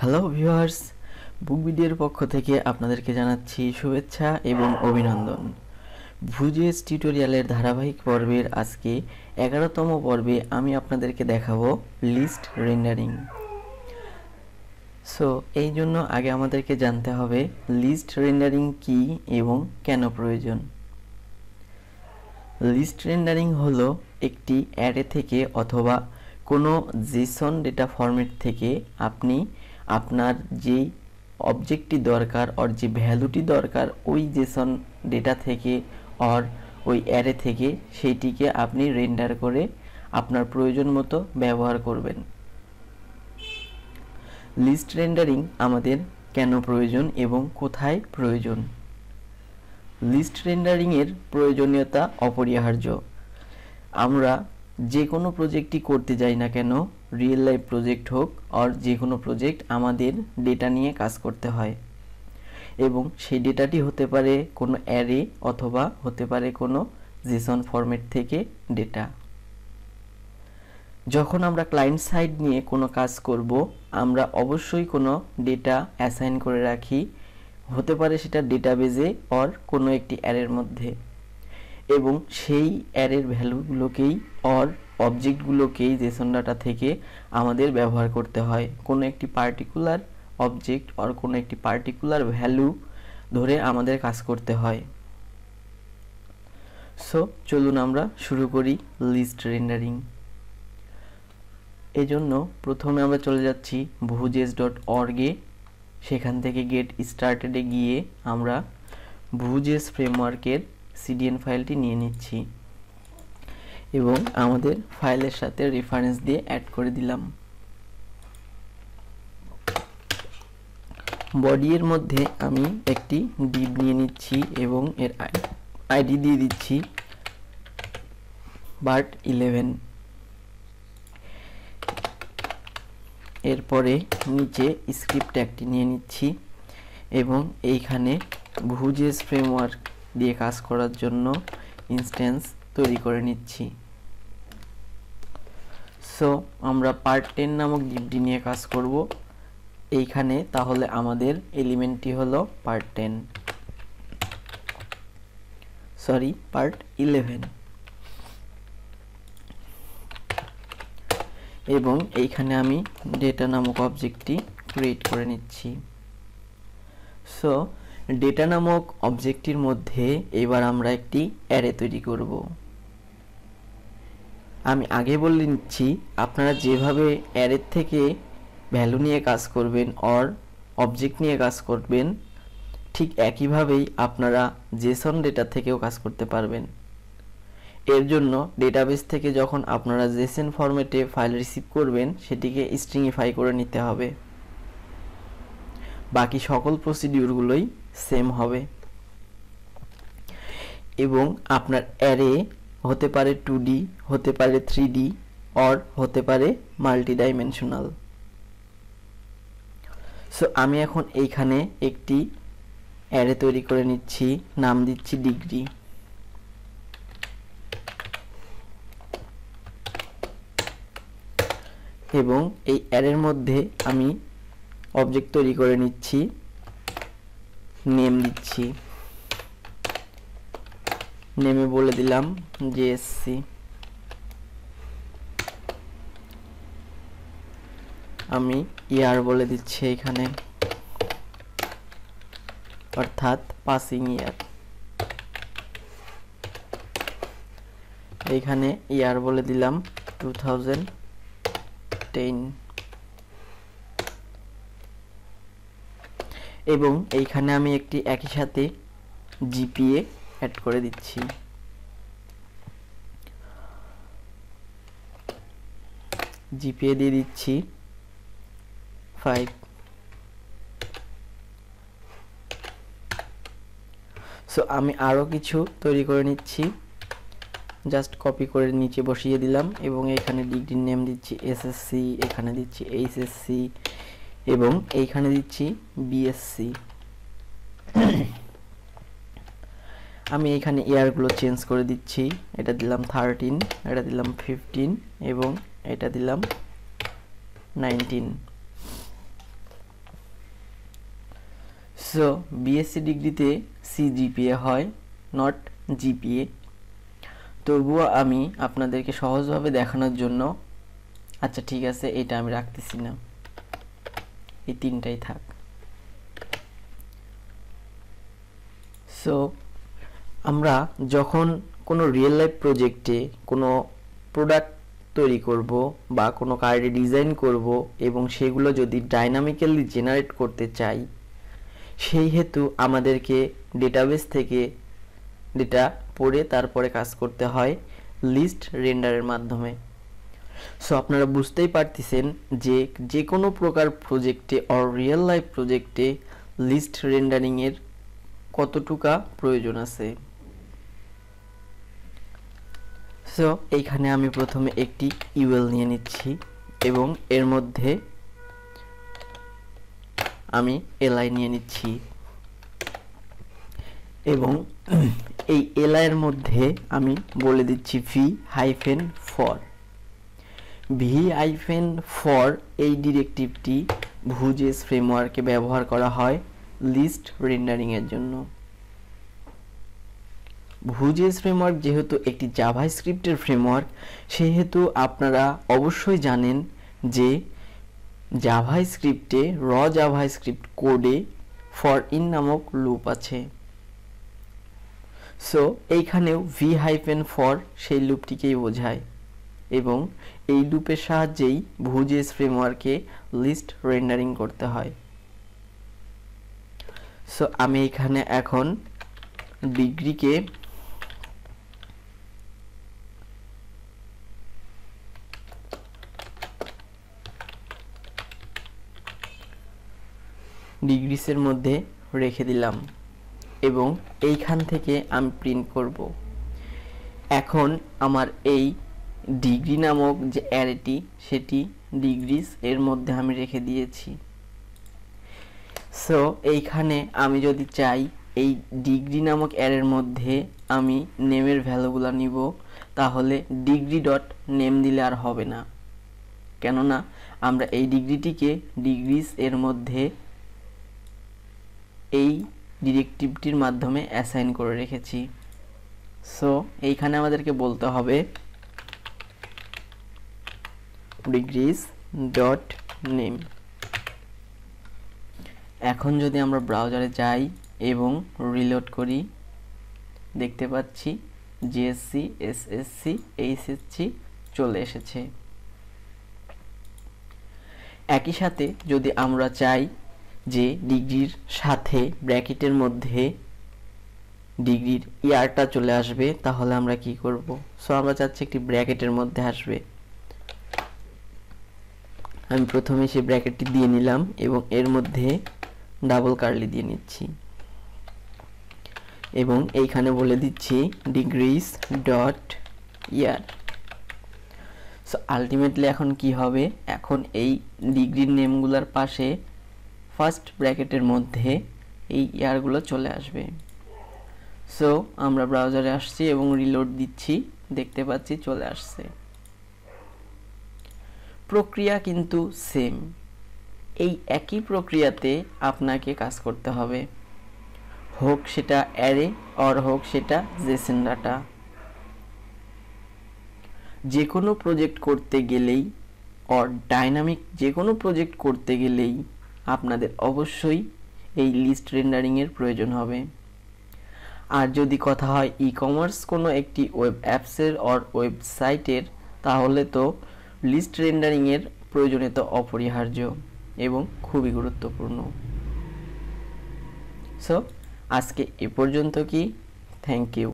hello viewers বুক ভিডিওর পক্ষ থেকে আপনাদেরকে জানাচ্ছি শুভেচ্ছা এবং অভিনন্দন ভুজেস টিউটোরিয়ালের ধারাবাহিক পর্বের আজকে এগারোতম পর্বে আমি আপনাদেরকে দেখাবো লিস্ট রেন্ডারিং সো এই জন্য আগে আমাদেরকে জানতে হবে লিস্ট রেন্ডারিং কি এবং কেন প্রয়োজন লিস্ট রেন্ডারিং হলো একটি অ্যাডে থেকে অথবা কোনো জেসন ডেটা ফরম্যাট থেকে আপনি আপনার যেই অবজেক্টটি দরকার ওর যে ভ্যালুটি দরকার ওই জেসন ডেটা থেকে অর ওই অ্যারে থেকে সেইটিকে আপনি রেন্ডার করে আপনার প্রয়োজন মতো ব্যবহার করবেন লিস্ট রেন্ডারিং আমাদের কেন প্রয়োজন এবং কোথায় প্রয়োজন লিস্ট রেন্ডারিংয়ের প্রয়োজনীয়তা অপরিহার্য আমরা যে কোনো প্রজেক্টটি করতে যাই না কেন রিয়েল লাইফ প্রজেক্ট হোক অর যে কোনো প্রজেক্ট আমাদের ডেটা নিয়ে কাজ করতে হয় এবং সেই ডেটাটি হতে পারে কোনো অ্যারে অথবা হতে পারে কোনো জেসন ফরম্যাট থেকে ডেটা যখন আমরা ক্লায়েন্ট সাইড নিয়ে কোনো কাজ করব আমরা অবশ্যই কোনো ডেটা অ্যাসাইন করে রাখি হতে পারে সেটা ডেটাবেজে অর কোনো একটি অ্যারের মধ্যে এবং সেই অ্যারের ভ্যালুগুলোকেই অর অবজেক্টগুলোকেই জেসন ডাটা থেকে আমাদের ব্যবহার করতে হয় কোনো একটি পার্টিকুলার অবজেক্ট আর কোনো একটি পার্টিকুলার ভ্যালু ধরে আমাদের কাজ করতে হয় সো চলুন আমরা শুরু করি লিস্ট রেন্ডারিং এজন্য প্রথমে আমরা চলে যাচ্ছি ভুজেস ডট অর্গে সেখান থেকে গেট স্টার্টেডে গিয়ে আমরা ভুজেস ফ্রেমওয়ার্কের সিডিএন ফাইলটি নিয়ে নিচ্ছি এবং আমাদের ফাইলের সাথে রেফারেন্স দিয়ে অ্যাড করে দিলাম বডির মধ্যে আমি একটি ডিপ নিয়ে নিচ্ছি এবং এর আইডি দিয়ে দিচ্ছি বার্ট ইলেভেন এরপরে নিচে স্ক্রিপ্ট একটি নিয়ে নিচ্ছি এবং এইখানে ভুজেস ফ্রেমওয়ার্ক দিয়ে কাজ করার জন্য ইনস্ট্যান্স তৈরি করে নিচ্ছি সো আমরা পার্ট টেন নামক ডিপটি নিয়ে কাজ করব এইখানে তাহলে আমাদের এলিমেন্টটি হলো part ten sorry part eleven এবং এইখানে আমি ডেটা নামক অবজেক্টটি ক্রিয়েট করে নিচ্ছি সো ডেটা নামক অবজেক্টটির মধ্যে এবার আমরা একটি অ্যারে তৈরি করব আমি আগে নিচ্ছি আপনারা যেভাবে অ্যারের থেকে ভ্যালু নিয়ে কাজ করবেন অর অবজেক্ট নিয়ে কাজ করবেন ঠিক একইভাবেই আপনারা জেসন ডেটা থেকেও কাজ করতে পারবেন এর জন্য ডেটাবেস থেকে যখন আপনারা জেসন ফরম্যাটে ফাইল রিসিভ করবেন সেটিকে স্ট্রিংইফাই করে নিতে হবে বাকি সকল প্রসিডিউরগুলোই সেম হবে এবং আপনার অ্যারে হতে পারে টু ডি হতে পারে থ্রি ডি অর হতে পারে মাল্টি ডাইমেনশনাল সো আমি এখন এইখানে একটি অ্যারে তৈরি করে নিচ্ছি নাম দিচ্ছি ডিগ্রি এবং এই অ্যারের মধ্যে আমি অবজেক্ট তৈরি করে নিচ্ছি নেম দিচ্ছি নেমে বলে দিলাম জেএসসি আমি ইয়ার বলে দিচ্ছি এখানে অর্থাৎ পাসিং ইয়ার এখানে ইয়ার বলে দিলাম টু থাউজেন্ড টেন এবং এইখানে আমি একটি একই সাথে জিপিএ অ্যাড করে দিচ্ছি জিপিএ দিয়ে দিচ্ছি ফাইভ সো আমি আরও কিছু তৈরি করে নিচ্ছি জাস্ট কপি করে নিচে বসিয়ে দিলাম এবং এখানে ডিগ্রির নেম দিচ্ছি এসএসসি এখানে দিচ্ছি এইচএসসি এবং এইখানে দিচ্ছি বিএসসি আমি এখানে ইয়ারগুলো চেঞ্জ করে দিচ্ছি এটা দিলাম থার্টিন এটা দিলাম ফিফটিন এবং এটা দিলাম নাইনটিন সো বিএসসি ডিগ্রিতে সিজিপিএ হয় নট জিপিএ তবুও আমি আপনাদেরকে সহজভাবে দেখানোর জন্য আচ্ছা ঠিক আছে এটা আমি রাখতেছি না এই তিনটাই থাক সো আমরা যখন কোনো রিয়েল লাইফ প্রজেক্টে কোনো প্রোডাক্ট তৈরি করব বা কোনো কার্ডে ডিজাইন করব এবং সেগুলো যদি ডাইনামিক্যালি জেনারেট করতে চাই সেই হেতু আমাদেরকে ডেটাবেস থেকে ডেটা পড়ে তারপরে কাজ করতে হয় লিস্ট রেন্ডারের মাধ্যমে সো আপনারা বুঝতেই পারতেছেন যে যে কোনো প্রকার প্রজেক্টে অর রিয়েল লাইফ প্রজেক্টে লিস্ট রেন্ডারিংয়ের কতটুকা প্রয়োজন আছে সো এইখানে আমি প্রথমে একটি ইউএল নিয়ে নিচ্ছি এবং এর মধ্যে আমি এলআই নিয়ে নিচ্ছি এবং এই এলআইয়ের মধ্যে আমি বলে দিচ্ছি V hyphen for V hyphen for এই ডিরেক্টিভটি ভুজেস ফ্রেমওয়ার্কে ব্যবহার করা হয় লিস্ট রেন্ডারিংয়ের জন্য ভুজিএস ফ্রেমওয়ার্ক যেহেতু একটি জাভাই স্ক্রিপ্টের ফ্রেমওয়ার্ক সেহেতু আপনারা অবশ্যই জানেন যে জাভাই স্ক্রিপ্টে র জাভাই স্ক্রিপ্ট কোডে ফর ইন নামক লুপ আছে সো এইখানেও ভি হাইফেন ফর সেই লুপটিকেই বোঝায় এবং এই লুপের সাহায্যেই ভুজিএস ফ্রেমওয়ার্কে লিস্ট রেন্ডারিং করতে হয় সো আমি এখানে এখন ডিগ্রিকে ডিগ্রিসের মধ্যে রেখে দিলাম এবং এইখান থেকে আমি প্রিন্ট করব এখন আমার এই ডিগ্রি নামক যে অ্যারেটি সেটি ডিগ্রিস এর মধ্যে আমি রেখে দিয়েছি সো এইখানে আমি যদি চাই এই ডিগ্রি নামক অ্যারের মধ্যে আমি নেমের ভ্যালুগুলো নিব তাহলে ডিগ্রি ডট নেম দিলে আর হবে না কেননা আমরা এই ডিগ্রিটিকে ডিগ্রিস এর মধ্যে এই ডিরেক্টিভটির মাধ্যমে অ্যাসাইন করে রেখেছি সো এইখানে আমাদেরকে বলতে হবে ডিগ্রিজ ডট নেম এখন যদি আমরা ব্রাউজারে যাই এবং রিলোড করি দেখতে পাচ্ছি জিএসসি এসএসসি এইচএসসি চলে এসেছে একই সাথে যদি আমরা চাই যে ডিগ্রির সাথে ব্র্যাকেটের মধ্যে ডিগ্রির ইয়ারটা চলে আসবে তাহলে আমরা কি করব সো আমরা চাচ্ছি একটি ব্র্যাকেটের মধ্যে আসবে আমি প্রথমে সেই ব্র্যাকেটটি দিয়ে নিলাম এবং এর মধ্যে ডাবল কার্লি দিয়ে নিচ্ছি এবং এইখানে বলে দিচ্ছি degrees dot year so ultimately এখন কি হবে এখন এই ডিগ্রির নেমগুলোর পাশে ফার্স্ট ব্র্যাকেটের মধ্যে এই ইয়ারগুলো চলে আসবে সো আমরা ব্রাউজারে আসছি এবং রিলোড দিচ্ছি দেখতে পাচ্ছি চলে আসছে প্রক্রিয়া কিন্তু সেম এই একই প্রক্রিয়াতে আপনাকে কাজ করতে হবে হোক সেটা অ্যারে অর হোক সেটা জেসেন ডাটা যে কোনো প্রজেক্ট করতে গেলেই অর ডাইনামিক যে কোনো প্রজেক্ট করতে গেলেই আপনাদের অবশ্যই এই লিস্ট রেন্ডারিংয়ের প্রয়োজন হবে আর যদি কথা হয় ই কমার্স কোনো একটি ওয়েব অ্যাপসের অর ওয়েবসাইটের তাহলে তো লিস্ট রেন্ডারিংয়ের প্রয়োজনীয়তা অপরিহার্য এবং খুবই গুরুত্বপূর্ণ সো আজকে এ পর্যন্ত কি থ্যাংক ইউ